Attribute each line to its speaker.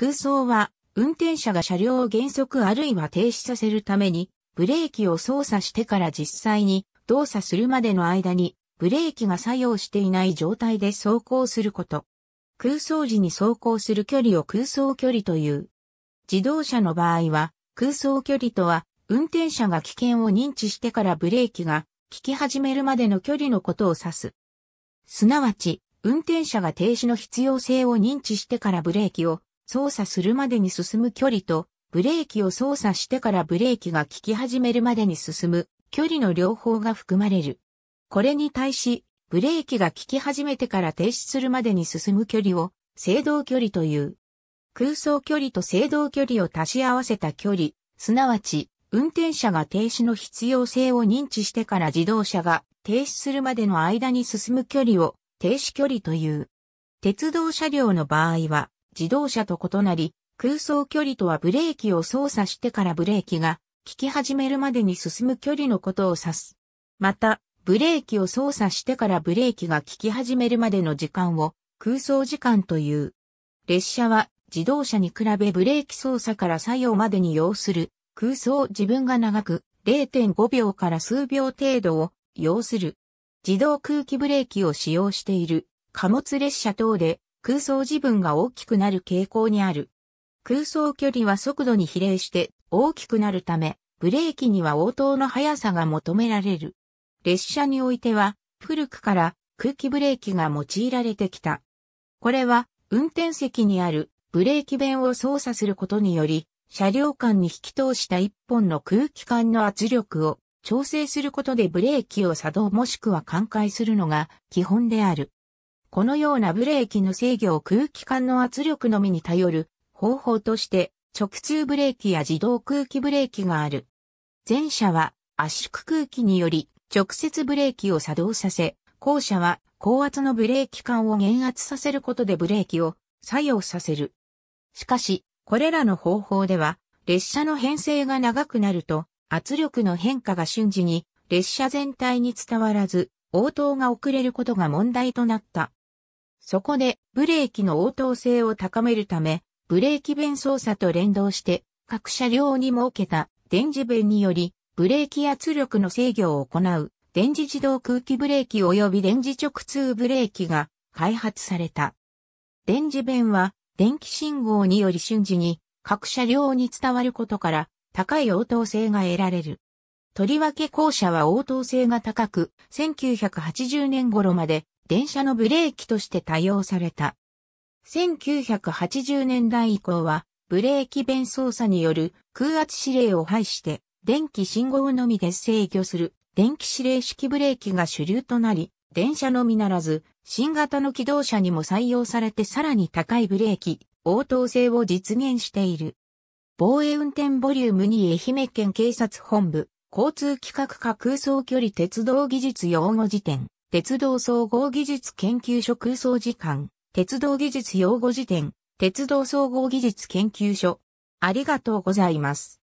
Speaker 1: 空想は、運転者が車両を減速あるいは停止させるために、ブレーキを操作してから実際に動作するまでの間に、ブレーキが作用していない状態で走行すること。空想時に走行する距離を空想距離という。自動車の場合は、空想距離とは、運転者が危険を認知してからブレーキが効き始めるまでの距離のことを指す。すなわち、運転者が停止の必要性を認知してからブレーキを操作するまでに進む距離と、ブレーキを操作してからブレーキが効き始めるまでに進む距離の両方が含まれる。これに対し、ブレーキが効き始めてから停止するまでに進む距離を制動距離という。空想距離と制動距離を足し合わせた距離、すなわち、運転者が停止の必要性を認知してから自動車が停止するまでの間に進む距離を停止距離という。鉄道車両の場合は、自動車と異なり、空想距離とはブレーキを操作してからブレーキが効き始めるまでに進む距離のことを指す。また、ブレーキを操作してからブレーキが効き始めるまでの時間を空想時間という。列車は自動車に比べブレーキ操作から作用までに要する空想自分が長く0.5秒から数秒程度を要する。自動空気ブレーキを使用している貨物列車等で空想自分が大きくなる傾向にある。空想距離は速度に比例して大きくなるため、ブレーキには応答の速さが求められる。列車においては、古くから空気ブレーキが用いられてきた。これは、運転席にあるブレーキ弁を操作することにより、車両間に引き通した一本の空気管の圧力を調整することでブレーキを作動もしくは寛解するのが基本である。このようなブレーキの制御を空気管の圧力のみに頼る方法として直通ブレーキや自動空気ブレーキがある。前者は圧縮空気により直接ブレーキを作動させ、後者は高圧のブレーキ管を減圧させることでブレーキを作用させる。しかし、これらの方法では、列車の編成が長くなると、圧力の変化が瞬時に列車全体に伝わらず、応答が遅れることが問題となった。そこで、ブレーキの応答性を高めるため、ブレーキ弁操作と連動して、各車両に設けた電磁弁により、ブレーキ圧力の制御を行う、電磁自動空気ブレーキ及び電磁直通ブレーキが開発された。電磁弁は、電気信号により瞬時に、各車両に伝わることから、高い応答性が得られる。とりわけ校舎は応答性が高く、1980年頃まで電車のブレーキとして多用された。1980年代以降は、ブレーキ弁操作による空圧指令を排して、電気信号のみで制御する電気指令式ブレーキが主流となり、電車のみならず、新型の機動車にも採用されてさらに高いブレーキ、応答性を実現している。防衛運転ボリューム2愛媛県警察本部、交通規格化空想距離鉄道技術用語辞典、鉄道総合技術研究所空想時間、鉄道技術用語辞典、鉄道総合技術研究所。ありがとうございます。